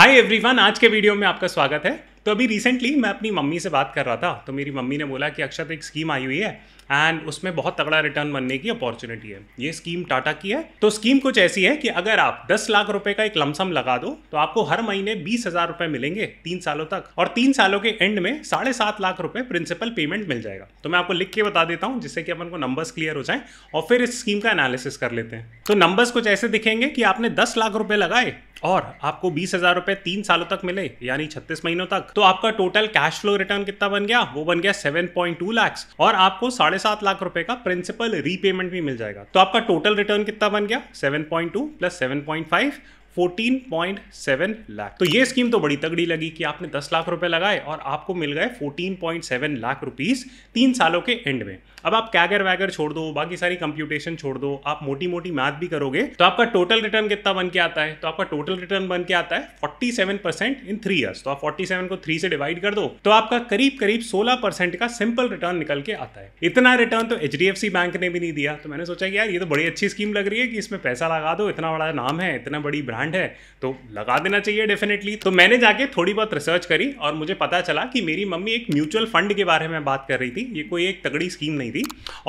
hi everyone आज के video में आपका स्वागत है तो अभी रिसेंटली मैं अपनी मम्मी से बात कर रहा था तो मेरी मम्मी ने बोला कि अक्षत एक स्कीम आई हुई है एंड उसमें बहुत तगड़ा रिटर्न बनने की अपॉर्चुनिटी है ये स्कीम टाटा की है तो स्कीम कुछ ऐसी है कि अगर आप 10 लाख रुपए का एक लमसम लगा दो तो आपको हर महीने बीस हजार रुपए मिलेंगे तीन सालों तक और तीन सालों के एंड में साढ़े सात लाख रुपए प्रिंसिपल पेमेंट मिल जाएगा तो मैं आपको लिख के बता देता हूँ जिससे कि अपन को नंबर्स क्लियर हो जाए और फिर इस स्कीम का एनालिसिस कर लेते हैं तो नंबर्स कुछ ऐसे दिखेंगे कि आपने दस लाख रुपए लगाए और आपको बीस हजार रुपए तीन सालों तक मिले यानी छत्तीस महीनों तक तो आपका टोटल कैश फ्लो रिटर्न कितना बन गया वो बन गया सेवन पॉइंट टू लैक्स और आपको साढ़े सात लाख रुपए का प्रिंसिपल रीपेमेंट भी मिल जाएगा तो आपका टोटल रिटर्न कितना बन गया seven point two plus seven point five 14.7 lakh तो ये स्कीम तो बड़ी तगड़ी लगी कि आपने 10 लाख रुपए लगाए और आपको मिल गए 14.7 लाख रुपीस तीन सालों के एंड में अब आप कैगर वैगर छोड़ दो बाकी सारी कंप्यूटेशन छोड़ दो आप मोटी मोटी मैथ भी करोगे तो आपका टोटल रिटर्न कितना बन के आता है तो आपका टोटल रिटर्न बन के आता है 47% इन थ्री ईयर्स तो आप 47 को थ्री से डिवाइड कर दो तो आपका करीब करीब 16% का सिंपल रिटर्न निकल के आता है इतना रिटर्न तो एच बैंक ने भी नहीं दिया तो मैंने सोचा कि यार ये तो बड़ी अच्छी स्कीम लग रही है कि इसमें पैसा लगा दो इतना बड़ा नाम है इतना बड़ी ब्रांड ब्रांड है तो लगा देना चाहिए डेफिनेटली तो मैंने जाके थोड़ी बहुत रिसर्च करी और मुझे पता चला कि मेरी मम्मी एक म्यूचुअल फंड के बारे में बात कर रही थी ये कोई एक तगड़ी स्कीम नहीं थी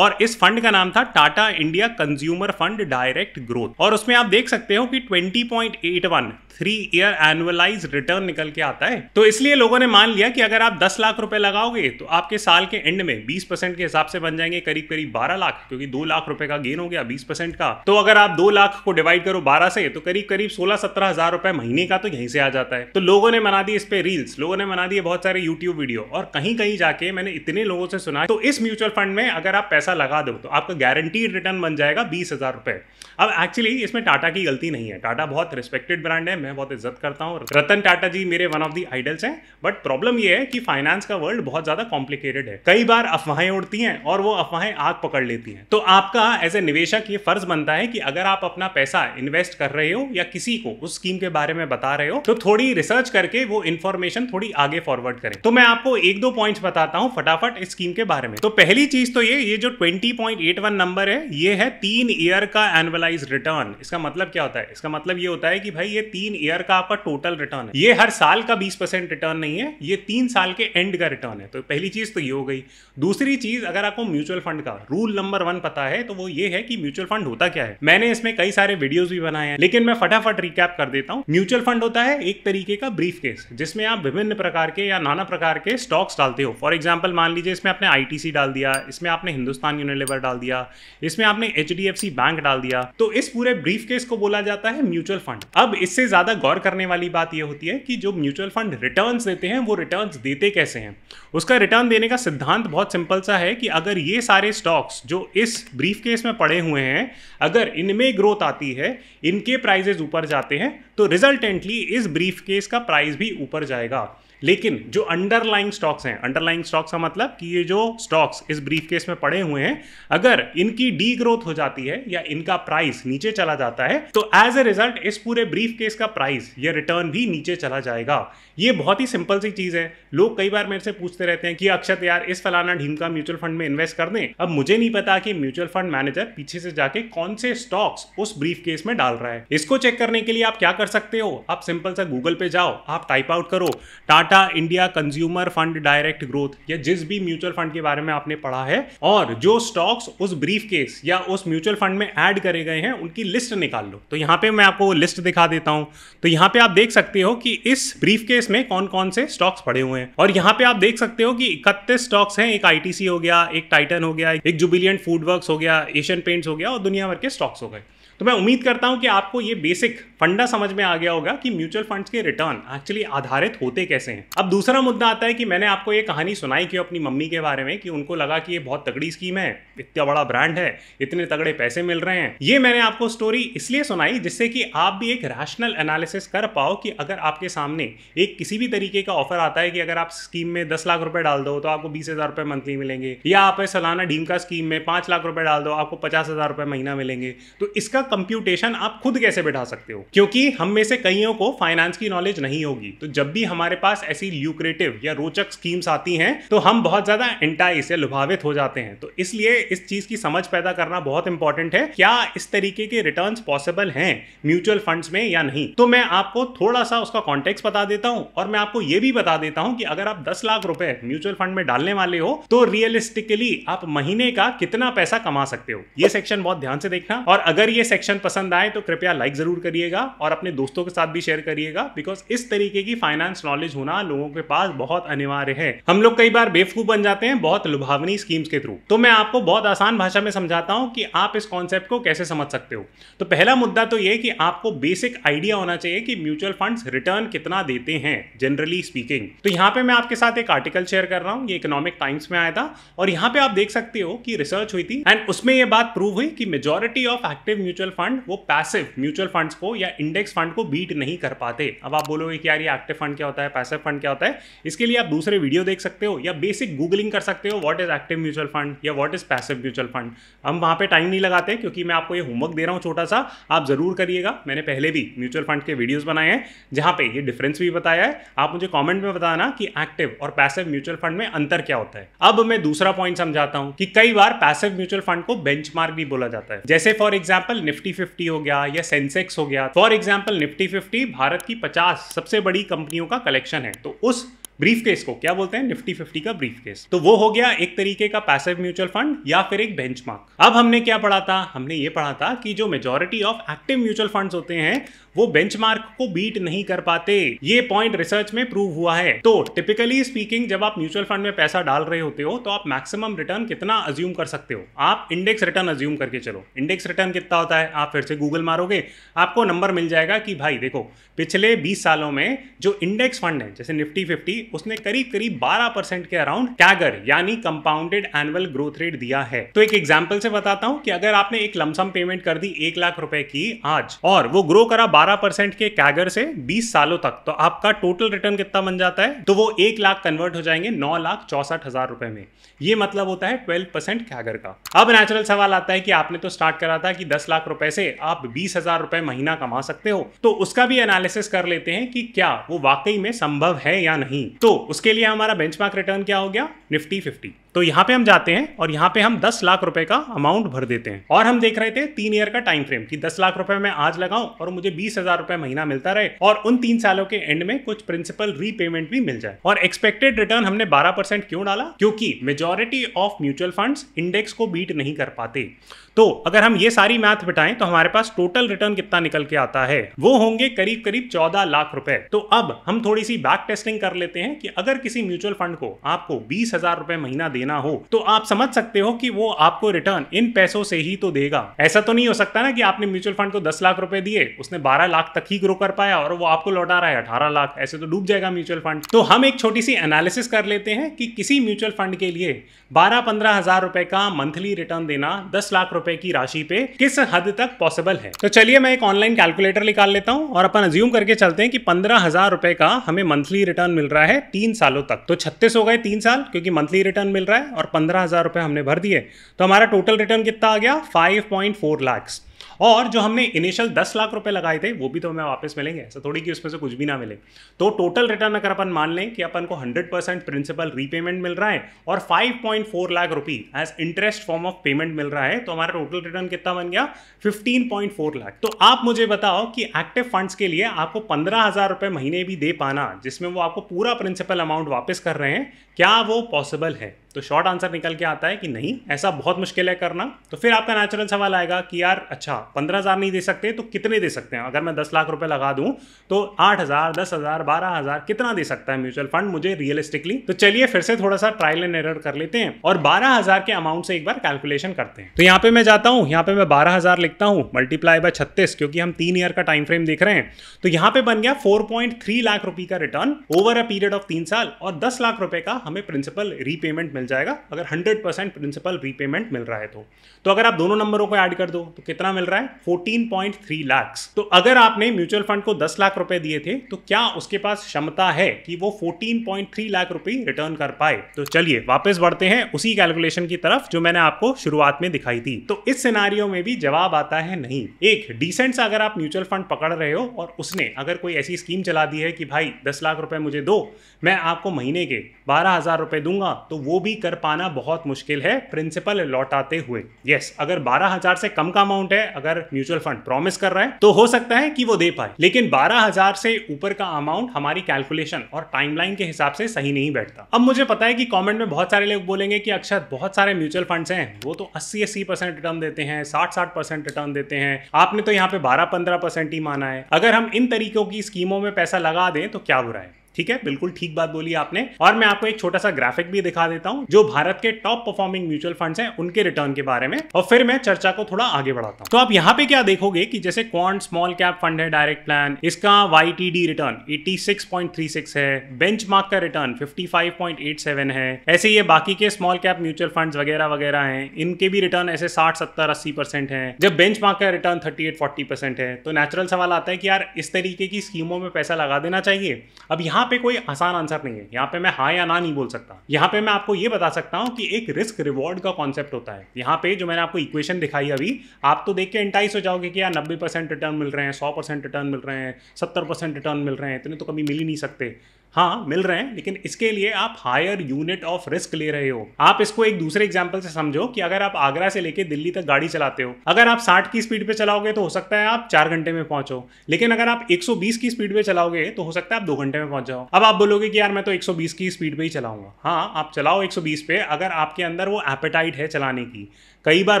और इस फंड का नाम था Tata India consumer fund direct growth और उसमें आप देख सकते हो कि twenty point eight one three year annualised return निकल के आता है तो इसलिए लोगों ने मान लिया कि अगर आप दस लाख रुपए लगाओगे तो आपके साल के एंड में बीस परसेंट के हिसाब से बन जाएंगे करीब करीब बारह लाख क्योंकि दो लाख रुपए का गेन हो गया बीस परसेंट का तो अगर आप दो लाख को डिवाइड करो बारह से तो करीब करीब सोलह सत्रह हजार रुपए महीने का तो यहीं से आ जाता है तो लोगों ने मना दी इस पे रील्स लोगों ने मना दिए बहुत सारे यूट्यूब वीडियो और कहीं कहीं जाके मैंने इतने लोगों से सुना तो इस म्यूचुअल फंड में अगर आप पैसा लगा दो तो आपका गारंटीड रिटर्न बन जाएगा बीस हजार रुपए अब एक्चुअली इसमें टाटा की गलती नहीं है टाटा बहुत रिस्पेक्टेड ब्रांड है मैं बहुत इज्जत करता हूँ रतन टाटा जी मेरे वन ऑफ दी आइडल्स हैं बट प्रॉब्लम ये है कि फाइनेंस का वर्ल्ड बहुत ज्यादा कॉम्प्लिकेटेड है कई बार अफवाहें उड़ती हैं और वो अफवाहें आग पकड़ लेती हैं तो आपका एज ए निवेशक ये फर्ज बनता है कि अगर आप अपना पैसा इन्वेस्ट कर रहे हो या किसी को उस स्कीम के बारे में बता रहे हो तो थोड़ी रिसर्च करके वो इन्फॉर्मेशन थोड़ी आगे फॉरवर्ड करें तो मैं आपको एक दो पॉइंट्स बताता हूँ फटाफट इस स्कीम के बारे में तो पहली चीज तो ये ये जो 20.81 नंबर है ये है तीन ईयर का एनुअलाइज रिटर्न इसका मतलब क्या होता है इसका मतलब ये होता है कि भाई ये तीन तीन ईयर का आपका टोटल रिटर्न है ये हर साल का बीस परसेंट रिटर्न नहीं है ये तीन साल के एंड का रिटर्न है तो पहली चीज तो ये हो गई दूसरी चीज अगर आपको म्यूचुअल फंड का रूल नंबर वन पता है तो वो ये है कि म्यूचुअल फंड होता क्या है मैंने इसमें कई सारे वीडियोज भी बनाए हैं लेकिन मैं फटाफट रिकैप कर देता हूँ म्यूचुअल फंड होता है एक तरीके का ब्रीफ केस जिसमें आप विभिन्न प्रकार के या नाना प्रकार के स्टॉक्स डालते हो फॉर एग्जाम्पल मान लीजिए इसमें आपने आई डाल दिया इसमें आपने हिंदुस्तान यूनिलेवर डाल दिया इसमें आपने एच बैंक डाल दिया तो इस पूरे ब्रीफ केस को बोला जाता है म्यूचुअल फंड अब इससे ज़्यादा गौर करने वाली बात यह होती है कि जो म्यूचुअल फंड रिटर्न्स देते हैं वो रिटर्न्स देते कैसे हैं उसका रिटर्न देने का सिद्धांत बहुत सिंपल सा है कि अगर ये सारे स्टॉक्स जो इस ब्रीफ केस में पड़े हुए हैं अगर इनमें ग्रोथ आती है इनके प्राइजेज ऊपर जाते हैं तो रिजल्टेंटली इस ब्रीफ केस का प्राइस भी ऊपर जाएगा लेकिन जो अंडरलाइंग स्टॉक्स हैं अंडरलाइंग स्टॉक्स का मतलब कि ये जो स्टॉक्स इस ब्रीफ केस में पड़े हुए हैं अगर इनकी डी ग्रोथ हो जाती है या इनका प्राइस नीचे चला जाता है तो एज ए रिजल्ट इस पूरे ब्रीफ केस का प्राइस या रिटर्न भी नीचे चला जाएगा ये बहुत ही सिंपल सी चीज़ है लोग कई बार मेरे से पूछते रहते हैं कि अक्षत यार इस फलाना ढीम का म्यूचुअल फंड में इन्वेस्ट कर दें अब मुझे नहीं पता कि म्यूचुअल फंड मैनेजर पीछे से जाके कौन से स्टॉक्स उस ब्रीफ केस में डाल रहा है इसको चेक करने के लिए आप क्या कर सकते हो आप सिंपल सा गूगल पे जाओ आप टाइप आउट करो Tata Tata India consumer fund direct growth या जिस भी म्यूचुअल फंड के बारे में आपने पढ़ा है और जो स्टॉक्स उस ब्रीफ केस या उस म्यूचुअल फंड में ऐड करे गए हैं उनकी लिस्ट निकाल लो तो यहाँ पे मैं आपको लिस्ट दिखा देता हूँ तो यहाँ पे आप देख सकते हो कि इस ब्रीफ केस में कौन कौन से स्टॉक्स पड़े हुए हैं और यहाँ पे आप देख सकते हो कि इकतीस स्टॉक्स हैं एक आईटीसी हो गया एक टाइटन हो गया एक जुबिलियंट फूडवर्क्स हो गया एशियन पेंट्स हो गया और दुनिया भर के स्टॉक्स हो गए तो मैं उम्मीद करता हूं कि आपको ये बेसिक फंडा समझ में आ गया होगा कि म्यूचुअल फंड्स के रिटर्न एक्चुअली आधारित होते कैसे हैं हैं अब दूसरा मुद्दा आता है कि मैंने आपको ये कहानी सुनाई क्यों अपनी मम्मी के बारे में कि उनको लगा कि ये बहुत तगड़ी स्कीम है इतना बड़ा ब्रांड है इतने तगड़े पैसे मिल रहे हैं ये मैंने आपको स्टोरी इसलिए सुनाई जिससे कि आप भी एक रैशनल एनालिसिस कर पाओ कि अगर आपके सामने एक किसी भी तरीके का ऑफर आता है कि अगर आप स्कीम में दस लाख रुपए डाल दो तो आपको बीस हजार रुपए मंथली मिलेंगे या आप सालाना डीम का स्कीम में पांच लाख रुपए डाल दो आपको पचास हजार रुपए महीना मिलेंगे तो इसका कंप्यूटेशन आप खुद कैसे बैठा सकते हो क्योंकि हम में से कईयों को फाइनेंस की नॉलेज नहीं होगी तो जब भी हमारे पास ऐसी ल्यूक्रेटिव या रोचक स्कीम्स आती हैं तो हम बहुत ज्यादा एंटाइस या लुभावित हो जाते हैं तो इसलिए इस चीज की समझ पैदा करना बहुत इंपॉर्टेंट है क्या इस तरीके के रिटर्न पॉसिबल हैं म्यूचुअल फंड में या नहीं तो मैं आपको थोड़ा सा उसका कॉन्टेक्ट बता देता हूं और मैं आपको यह भी बता देता हूं कि अगर आप दस लाख रुपए म्यूचुअल फंड में डालने वाले हो तो रियलिस्टिकली आप महीने का कितना पैसा कमा सकते हो यह सेक्शन बहुत ध्यान से देखना और अगर यह सेक्शन पसंद आए तो कृपया लाइक जरूर करिएगा और अपने दोस्तों के साथ भी शेयर करिएगा बिकॉज इस तरीके की फाइनेंस नॉलेज होना करना लोगों के पास बहुत अनिवार्य है हम लोग कई बार बेवकूफ बन जाते हैं बहुत लुभावनी स्कीम्स के थ्रू तो मैं आपको बहुत आसान भाषा में समझाता हूँ कि आप इस कॉन्सेप्ट को कैसे समझ सकते हो तो पहला मुद्दा तो ये कि आपको बेसिक आइडिया होना चाहिए कि म्यूचुअल फंड रिटर्न कितना देते हैं जनरली स्पीकिंग तो यहाँ पे मैं आपके साथ एक आर्टिकल शेयर कर रहा हूँ ये इकोनॉमिक टाइम्स में आया था और यहाँ पे आप देख सकते हो कि रिसर्च हुई थी एंड उसमें ये बात प्रूव हुई कि majority of active mutual fund वो पैसिव म्यूचुअल फंड्स को या इंडेक्स फंड को बीट नहीं कर पाते अब आप बोलोगे कि यार ये एक्टिव फंड क्या होता है पैसिव फंड क्या होता है इसके लिए आप दूसरे वीडियो देख सकते हो या बेसिक गूगलिंग कर सकते हो what is active mutual fund या what is passive mutual fund हम वहां पे टाइम नहीं लगाते क्योंकि मैं आपको ये होमवर्क दे रहा हूँ छोटा सा आप जरूर करिएगा मैंने पहले भी म्यूचुअल फंड के वीडियोज बनाए हैं जहाँ पे ये डिफरेंस भी बताया है आप मुझे कॉमेंट में बताना कि एक्टिव और पैसिव म्यूचुअल फंड में अंतर क्या होता है अब मैं दूसरा पॉइंट समझाता हूँ कि कई बार पैसिव म्यूचुअल फंड को बेंच भी बोला जाता है जैसे फॉर एग्जाम्पल निफ्टी फिफ्टी हो गया या सेंसेक्स हो गया for example Nifty fifty Bharat की पचास सबसे बड़ी कंपनियों का कलेक्शन है तो उस ब्रीफ केस को क्या बोलते हैं निफ्टी फिफ्टी का ब्रीफ केस तो वो हो गया एक तरीके का पैसिव म्यूचुअल फंड या फिर एक बेंच अब हमने क्या पढ़ा था हमने ये पढ़ा था कि जो majority of active mutual fund होते हैं वो बेंच को बीट नहीं कर पाते ये पॉइंट रिसर्च में प्रूव हुआ है तो टिपिकली स्पीकिंग जब आप म्यूचुअल फंड में पैसा डाल रहे होते हो तो आप मैक्सिमम रिटर्न कितना अज्यूम कर सकते हो आप इंडेक्स रिटर्न अज्यूम करके चलो इंडेक्स रिटर्न कितना होता है आप फिर से गूगल मारोगे आपको नंबर मिल जाएगा कि भाई देखो पिछले बीस सालों में जो इंडेक्स फंड है जैसे निफ्टी फिफ्टी उसने करीब करीब 12 परसेंट के अराउंड कैगर यानी कंपाउंडेड एनुअल ग्रोथ रेट दिया है तो एक एग्जाम्पल से बताता हूँ कि अगर आपने एक लमसम पेमेंट कर दी एक लाख रुपए की आज और वो ग्रो करा बारह परसेंट के कैगर से बीस सालों तक तो आपका टोटल रिटर्न कितना बन जाता है तो वो एक लाख कन्वर्ट हो जाएंगे नौ लाख चौसठ हजार रुपए में ये मतलब होता है ट्वेल्व परसेंट कैगर का अब नेचुरल सवाल आता है कि आपने तो स्टार्ट करा था कि दस लाख रुपए से आप बीस हजार रुपए महीना कमा सकते हो तो उसका भी एनालिसिस कर लेते हैं कि क्या वो वाकई में संभव है या नहीं तो उसके लिए हमारा मार्क रिटर्न क्या हो गया निफ्टी फिफ्टी तो यहाँ पे हम जाते हैं और यहाँ पे हम दस लाख रुपए का अमाउंट भर देते हैं और हम देख रहे थे तीन ईयर का टाइम फ्रेम कि दस लाख रुपए मैं आज लगाऊं और मुझे बीस हजार रुपए महीना मिलता रहे और उन तीन सालों के एंड में कुछ प्रिंसिपल रीपेमेंट भी मिल जाए और एक्सपेक्टेड रिटर्न हमने बारह परसेंट क्यों डाला क्योंकि majority of mutual fund index को बीट नहीं कर पाते तो अगर हम ये सारी मैथ बिटाएं तो हमारे पास टोटल रिटर्न कितना निकल के आता है वो होंगे करीब करीब चौदह लाख रुपए तो अब हम थोड़ी सी बैक टेस्टिंग कर लेते हैं हैं कि अगर किसी म्यूचुअल फंड को आपको बीस हजार रुपए महीना देना हो तो आप समझ सकते हो कि वो आपको रिटर्न इन पैसों से ही तो देगा ऐसा तो नहीं हो सकता ना कि आपने म्यूचुअल फंड को दस लाख रुपए दिए उसने बारह लाख तक ही ग्रो कर पाया और वो आपको लौटा रहा है अठारह लाख ऐसे तो डूब जाएगा म्यूचुअल फंड तो हम एक छोटी सी एनालिसिस कर लेते हैं कि किसी म्यूचुअल फंड के लिए बारह पंद्रह हजार रुपए का मंथली रिटर्न देना दस लाख रुपए की राशि पे किस हद तक पॉसिबल है तो चलिए मैं एक ऑनलाइन कैलकुलेटर निकाल लेता हूँ और अपन अज्यूम करके चलते हैं कि पंद्रह हजार रुपए का हमें मंथली रिटर्न मिल रहा है है तीन सालों तक तो छत्तीस हो गए तीन साल क्योंकि मंथली रिटर्न मिल रहा है और पंद्रह हज़ार रुपये हमने भर दिए तो हमारा टोटल रिटर्न कितना आ गया फाइव पॉइंट फोर लैक्स और जो हमने इनिशियल दस लाख रुपए लगाए थे वो भी तो हमें वापस मिलेंगे ऐसा थोड़ी कि उसमें से कुछ भी ना मिले तो टोटल रिटर्न अगर अपन मान लें कि अपन को हंड्रेड परसेंट प्रिंसिपल रीपेमेंट मिल रहा है और five point four lakh rupee as interest form of payment मिल रहा है तो हमारा टोटल रिटर्न कितना बन गया फिफ्टीन पॉइंट फोर लाख तो आप मुझे बताओ कि एक्टिव फंड्स के लिए आपको पंद्रह हजार रुपये महीने भी दे पाना जिसमें वो आपको पूरा प्रिंसिपल अमाउंट वापस कर रहे हैं क्या वो पॉसिबल है तो शॉर्ट आंसर निकल के आता है कि नहीं ऐसा बहुत मुश्किल है करना तो फिर आपका नेचुरल सवाल आएगा कि यार अच्छा पंद्रह हज़ार नहीं दे सकते तो कितने दे सकते हैं अगर मैं दस लाख रुपए लगा दूं तो आठ हज़ार दस हज़ार बारह हज़ार कितना दे सकता है म्यूचुअल फंड मुझे रियलिस्टिकली तो चलिए फिर से थोड़ा सा ट्रायल एंड एरर कर लेते हैं और बारह हज़ार के अमाउंट से एक बार कैलकुलेशन करते हैं तो यहाँ पे मैं जाता हूँ यहाँ पे मैं बारह हज़ार लिखता हूँ मल्टीप्लाई बाय छत्तीस क्योंकि हम तीन ईयर का टाइम फ्रेम देख रहे हैं तो यहाँ पे बन गया फोर पॉइंट थ्री लाख रुपये का return over a period of तीन साल और दस लाख रुपये का हमें प्रिंसिपल रीपेमेंट मिल जाएगा अगर 100 परसेंट प्रिंसिपल रीपेमेंट मिल रहा है तो तो अगर आप दोनों नंबरों को ऐड कर दो तो कितना मिल रहा है 14.3 लाख तो अगर आपने म्यूचुअल फंड को 10 लाख रुपए दिए थे तो क्या उसके पास क्षमता है कि वो 14.3 पॉइंट लाख रुपए रिटर्न कर पाए तो चलिए वापस बढ़ते हैं उसी कैलकुलेशन की तरफ जो मैंने आपको शुरुआत में दिखाई थी तो इस सिनारियो में भी जवाब आता है नहीं एक डिसेंट सा अगर आप म्यूचुअल फंड पकड़ रहे हो और उसने अगर कोई ऐसी स्कीम चला दी है कि भाई दस लाख रुपए मुझे दो मैं आपको महीने के बारह हज़ार रुपये दूंगा तो वो भी कर पाना बहुत मुश्किल है प्रिंसिपल लौटाते हुए यस yes, अगर बारह हज़ार से कम का अमाउंट है अगर म्यूचुअल फंड प्रॉमिस कर रहा है तो हो सकता है कि वो दे पाए लेकिन बारह हज़ार से ऊपर का अमाउंट हमारी कैलकुलेशन और टाइमलाइन के हिसाब से सही नहीं बैठता अब मुझे पता है कि कॉमेंट में बहुत सारे लोग बोलेंगे कि अक्षर बहुत सारे म्यूचुअल फंड्स हैं वो तो अस्सी अस्सी परसेंट रिटर्न देते हैं साठ साठ परसेंट रिटर्न देते हैं आपने तो यहाँ पे बारह पंद्रह परसेंट ही माना है अगर हम इन तरीकों की स्कीमों में पैसा लगा दें तो क्या बुरा है ठीक है बिल्कुल ठीक बात बोली आपने और मैं आपको एक छोटा सा ग्राफिक भी दिखा देता हूँ जो भारत के टॉप परफॉर्मिंग म्यूचुअल फंड्स हैं उनके रिटर्न के बारे में और फिर मैं चर्चा को थोड़ा आगे बढ़ाता हूँ तो आप यहाँ पे क्या देखोगे कि जैसे क्वांट स्मॉल कैप फंड है डायरेक्ट प्लान इसका वाई रिटर्न 86.36 है बेंचमार्क का रिटर्न 55.87 है ऐसे ये बाकी के स्मॉल कैप म्यूचुअल फंड वगैरह वगैरह है इनके भी रिटर्न ऐसे साठ सत्तर अस्सी परसेंट है जब मार्क का return thirty eight forty percent है तो नेचुरल सवाल आता है कि यार इस तरीके की स्कीमों में पैसा लगा देना चाहिए अब यहाँ पे कोई आसान आंसर नहीं है यहाँ पे मैं हाँ या ना नहीं बोल सकता यहाँ पे मैं आपको ये बता सकता हूँ कि एक रिस्क रिवॉर्ड का कॉन्सेप्ट होता है यहाँ पे जो मैंने आपको इक्वेशन दिखाई अभी आप तो देख के इंटाइस हो जाओगे कि यार नब्बे परसेंट रिटर्न मिल रहे हैं सौ परसेंट रिटर्न मिल रहे हैं सत्तर परसेंट रिटर्न मिल रहे हैं इतने तो कभी मिल ही नहीं सकते हाँ मिल रहे हैं लेकिन इसके लिए आप हायर यूनिट ऑफ रिस्क ले रहे हो आप इसको एक दूसरे एग्जाम्पल से समझो कि अगर आप आगरा से लेकर दिल्ली तक गाड़ी चलाते हो अगर आप 60 की स्पीड पे चलाओगे तो हो सकता है आप चार घंटे में पहुंचो लेकिन अगर आप 120 की स्पीड पे चलाओगे तो हो सकता है आप दो घंटे में पहुंच जाओ अब आप बोलोगे कि यार मैं तो एक की स्पीड पे ही चलाऊंगा हाँ आप चलाओ एक पे अगर आपके अंदर वो एपेटाइट है चलाने की कई बार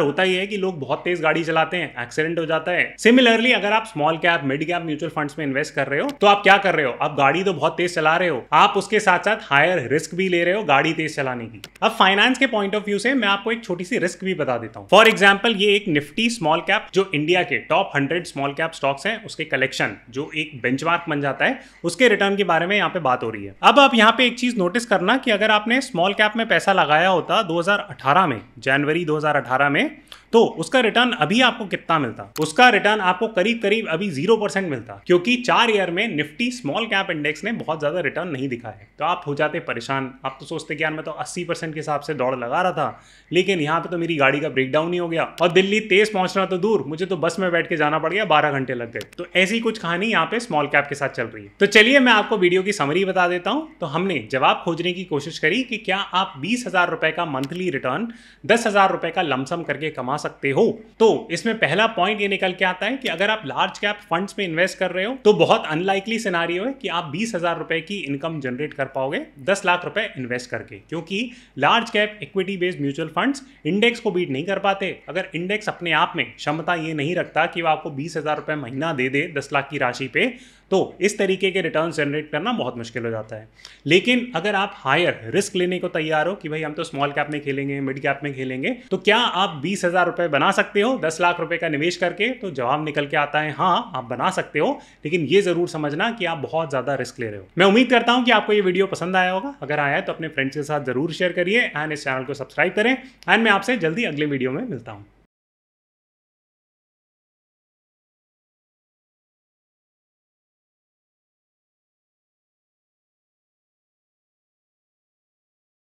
होता ही है कि लोग बहुत तेज गाड़ी चलाते हैं एक्सीडेंट हो जाता है सिमिलरली अगर आप small cap mid cap mutual funds में इन्वेस्ट कर रहे हो तो आप क्या कर रहे हो आप गाड़ी तो बहुत तेज चला रहे हो आप उसके साथ साथ हायर रिस्क भी ले रहे हो गाड़ी तेज चलाने की अब फाइनेंस के पॉइंट ऑफ व्यू से मैं आपको एक छोटी सी रिस्क भी बता देता हूँ फॉर एग्जाम्पल ये एक निफ्टी स्मॉल कैप जो इंडिया के top hundred small cap stocks है उसके कलेक्शन जो एक बेंच बन जाता है उसके रिटर्न के बारे में यहाँ पे बात हो रही है अब आप यहाँ पे एक चीज नोटिस करना कि अगर आपने स्मॉल कैप में पैसा लगाया होता दो में जनवरी दो 2018 में तो उसका रिटर्न अभी आपको कितना मिलता उसका रिटर्न आपको करीब करीब अभी जीरो परसेंट मिलता क्योंकि चार ईयर में निफ्टी स्मॉल कैप इंडेक्स ने बहुत ज़्यादा रिटर्न नहीं दिखा है तो आप हो जाते परेशान आप तो सोचते कि यार मैं तो अस्सी परसेंट के हिसाब से दौड़ लगा रहा था लेकिन यहाँ पे तो मेरी गाड़ी का ब्रेकडाउन ही हो गया और दिल्ली तेज पहुंचना तो दूर मुझे तो बस में बैठ के जाना पड़ गया बारह घंटे लग गए तो ऐसी कुछ कहानी यहाँ पे स्मॉल कैप के साथ चल रही है तो चलिए मैं आपको वीडियो की समरी बता देता हूँ तो हमने जवाब खोजने की कोशिश करी कि क्या आप बीस हजार रुपए का मंथली रिटर्न दस हजार रुपए का लमसम करके कमा सकते हो तो इसमें पहला पॉइंट ये निकल के आता है कि अगर आप लार्ज कैप फंड्स में इन्वेस्ट कर रहे हो तो बहुत अनलाइकली सिनारियो है कि आप बीस हजार रुपए की इनकम जनरेट कर पाओगे दस लाख रुपए इन्वेस्ट करके क्योंकि large cap equity based mutual fund index को बीट नहीं कर पाते अगर इंडेक्स अपने आप में क्षमता ये नहीं रखता कि वो आपको बीस हजार रुपए महीना दे दे दस लाख की राशि पे तो इस तरीके के रिटर्न जनरेट करना बहुत मुश्किल हो जाता है लेकिन अगर आप हायर रिस्क लेने को तैयार हो कि भाई हम तो स्मॉल कैप में खेलेंगे मिड कैप में खेलेंगे तो क्या आप बीस हज़ार रुपये बना सकते हो दस लाख रुपये का निवेश करके तो जवाब निकल के आता है हाँ आप बना सकते हो लेकिन ये ज़रूर समझना कि आप बहुत ज़्यादा रिस्क ले रहे हो मैं उम्मीद करता हूँ कि आपको ये वीडियो पसंद आया होगा अगर आया तो अपने फ्रेंड्स के साथ ज़रूर शेयर करिए एंड इस चैनल को सब्सक्राइब करें एंड मैं आपसे जल्दी अगले वीडियो में मिलता हूँ